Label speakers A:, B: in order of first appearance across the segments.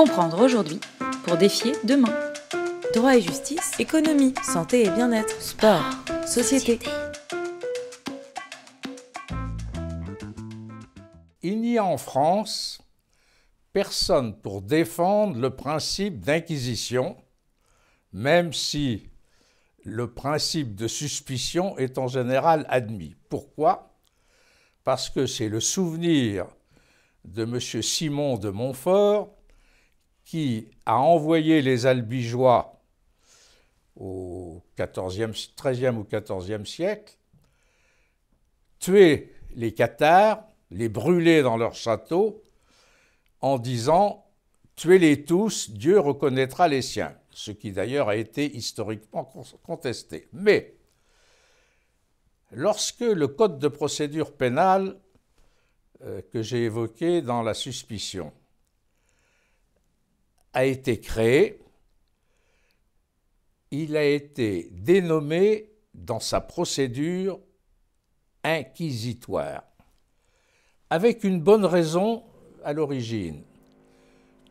A: Comprendre aujourd'hui pour défier demain. Droit et justice, économie, santé et bien-être, sport, société. Il n'y a en France personne pour défendre le principe d'inquisition, même si le principe de suspicion est en général admis. Pourquoi Parce que c'est le souvenir de M. Simon de Montfort qui a envoyé les albigeois au XIIIe ou XIVe siècle, tuer les cathares, les brûler dans leur château, en disant Tuez-les tous, Dieu reconnaîtra les siens, ce qui d'ailleurs a été historiquement contesté. Mais lorsque le Code de procédure pénale euh, que j'ai évoqué dans la suspicion a été créé, il a été dénommé dans sa procédure inquisitoire, avec une bonne raison à l'origine.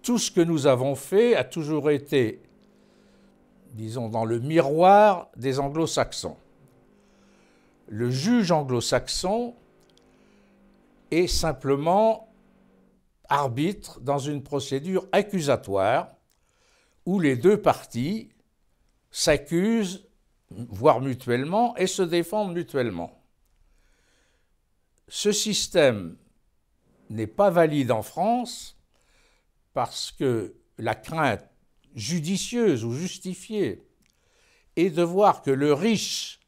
A: Tout ce que nous avons fait a toujours été, disons, dans le miroir des anglo-saxons. Le juge anglo-saxon est simplement arbitre dans une procédure accusatoire où les deux parties s'accusent, voire mutuellement, et se défendent mutuellement. Ce système n'est pas valide en France parce que la crainte judicieuse ou justifiée est de voir que le riche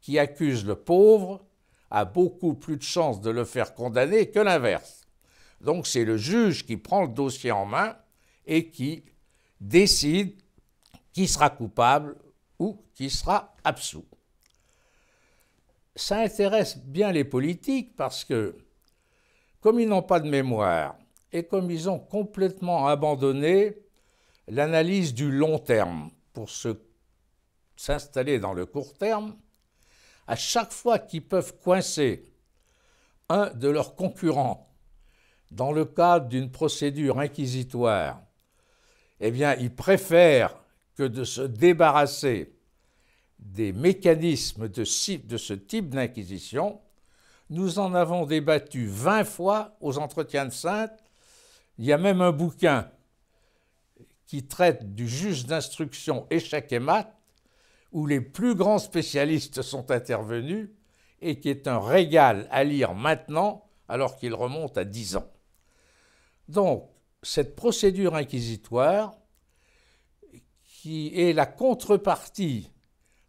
A: qui accuse le pauvre a beaucoup plus de chances de le faire condamner que l'inverse. Donc c'est le juge qui prend le dossier en main et qui décide qui sera coupable ou qui sera absous. Ça intéresse bien les politiques parce que, comme ils n'ont pas de mémoire et comme ils ont complètement abandonné l'analyse du long terme pour s'installer dans le court terme, à chaque fois qu'ils peuvent coincer un de leurs concurrents dans le cadre d'une procédure inquisitoire, eh bien, il préfère que de se débarrasser des mécanismes de, ce type d'inquisition. Nous en avons débattu 20 fois aux entretiens de Sainte. Il y a même un bouquin qui traite du juge d'instruction échec et mat, où les plus grands spécialistes sont intervenus et qui est un régal à lire maintenant alors qu'il remonte à 10 ans. Donc, cette procédure inquisitoire, qui est la contrepartie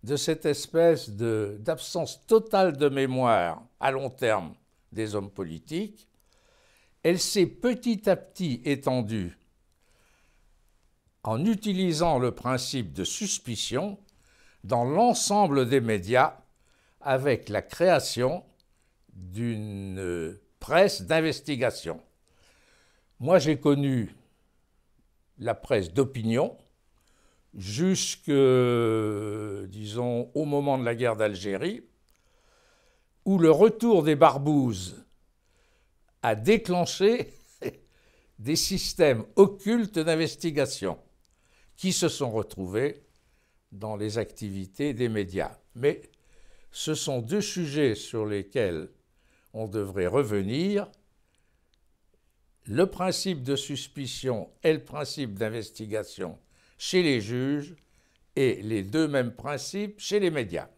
A: de cette espèce d'absence totale de mémoire à long terme des hommes politiques, elle s'est petit à petit étendue en utilisant le principe de suspicion dans l'ensemble des médias avec la création d'une euh, presse d'investigation. Moi, j'ai connu la presse d'opinion jusque, disons, au moment de la guerre d'Algérie, où le retour des barbouzes a déclenché des systèmes occultes d'investigation qui se sont retrouvés dans les activités des médias. Mais ce sont deux sujets sur lesquels on devrait revenir le principe de suspicion est le principe d'investigation chez les juges et les deux mêmes principes chez les médias.